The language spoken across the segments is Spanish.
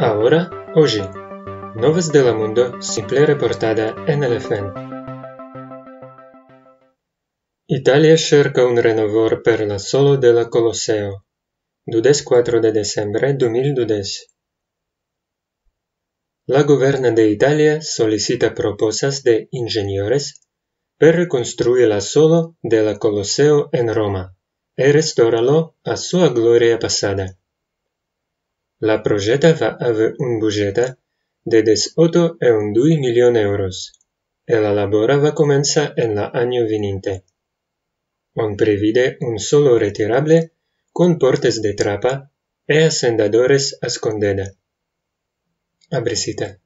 Ahora, hoje, novas del Mundo, simple reportada en el FM. Italia cerca un renovor per la solo de la Colosseo. 24 de decembre 2012. La governa de Italia solicita proposas de ingenieros reconstruir la solo de la Colosseo en Roma e restaurarlo a su gloria pasada. La projeta va haber un budget de 18 e un 2 euros. El la labora va comenzar en la año viniente. On previde un solo retirable con portes de trapa e ascendadores a escondida. Abrecita.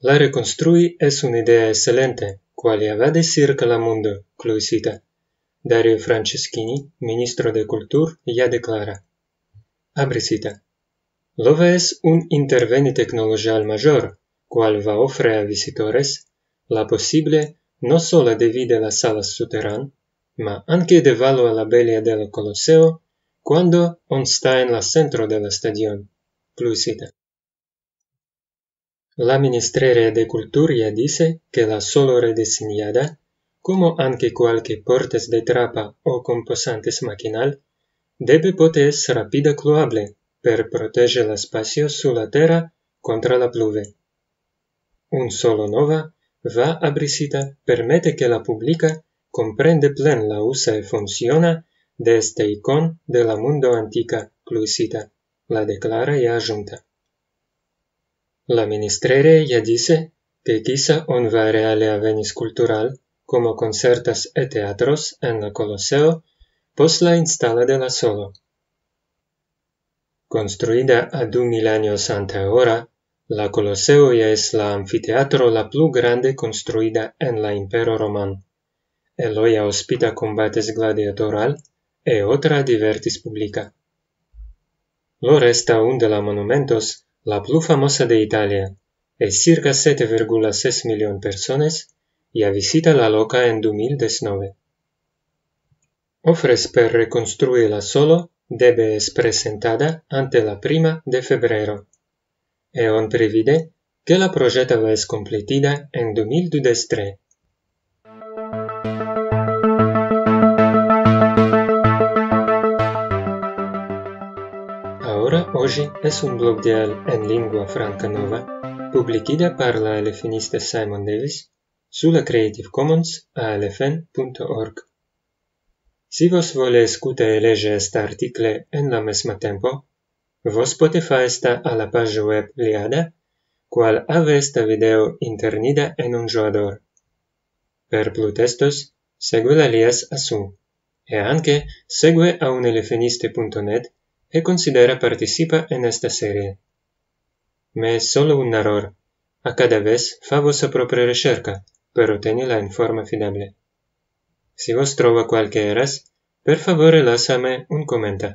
La reconstrui es una idea excelente, va de circa la mundo, Cluisita. Dario Franceschini, ministro de Cultura, ya declara. Abre lo es un interveni tecnologial mayor, cual va ofrecer a visitores la posible no solo de vide la sala Suteran, ma anche de valo a la belia del Colosseo, cuando on está en la centro de la stadion. La Ministeria de Cultura dice que la solo rediseñada, como anche cualquier portes de trapa o composantes maquinal, debe potes rápida cluable per proteger el espacio su la contra la pluve. Un solo nova va brisita permite que la publica comprende plen la usa y e funciona de este icon de la mundo antica cluisita, la declara y e ajunta. La ministrere ia disse, de quisa on va reale avenis cultural, como concertas e teatros en la Colosseo, pos la instala de la solo. Construida a du mil año ante ora, la Colosseo ias es la amfiteatro la plu grande construida en la impero roman. Elo ia hospita combates gladiatoral, e otra divertis publica. Lo resta un de la monumentos, La plus famosa de Italia, es circa 7,6 millones de personas y a visita la loca en 2019. Ofres per reconstruirla solo debe es presentada ante la prima de febrero. E previde que la va es completida en 2023. ora hoje é un blog de en lingua franca nova publicada par la el Simon Davis sulla creative commons elefen.org. Si vos vole scute e lege este article en la mesma tempo, vos pote fa esta a la page web liada, qual ave esta video internida en un joador. Per plus testos, segue la lias a su, e anche segue a un elefeniste.net que considera participa en esta serie. Me es solo un error. A cada vez fa a propia Recherca, pero tenela en forma fiable. Si vos trova eras per favor lásame un comenta.